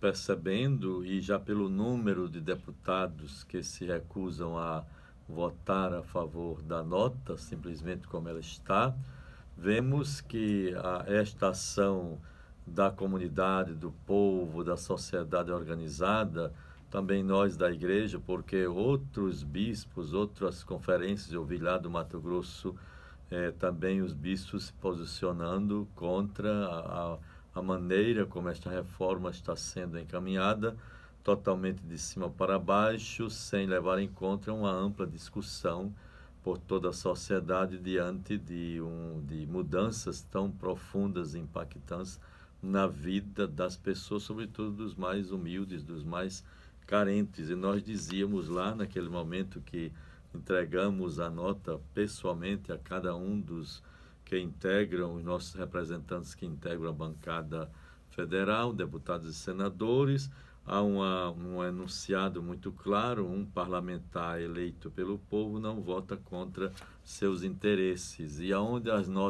percebendo, e já pelo número de deputados que se recusam a votar a favor da nota, simplesmente como ela está, vemos que a, esta ação da comunidade, do povo, da sociedade organizada, também nós da igreja, porque outros bispos, outras conferências, eu vi lá do Mato Grosso, eh, também os bispos se posicionando contra a, a a maneira como esta reforma está sendo encaminhada, totalmente de cima para baixo, sem levar em conta uma ampla discussão por toda a sociedade diante de, um, de mudanças tão profundas e impactantes na vida das pessoas, sobretudo dos mais humildes, dos mais carentes. E nós dizíamos lá, naquele momento que entregamos a nota pessoalmente a cada um dos que integram, os nossos representantes que integram a bancada federal, deputados e senadores. Há uma, um enunciado muito claro: um parlamentar eleito pelo povo não vota contra seus interesses. E aonde as notas.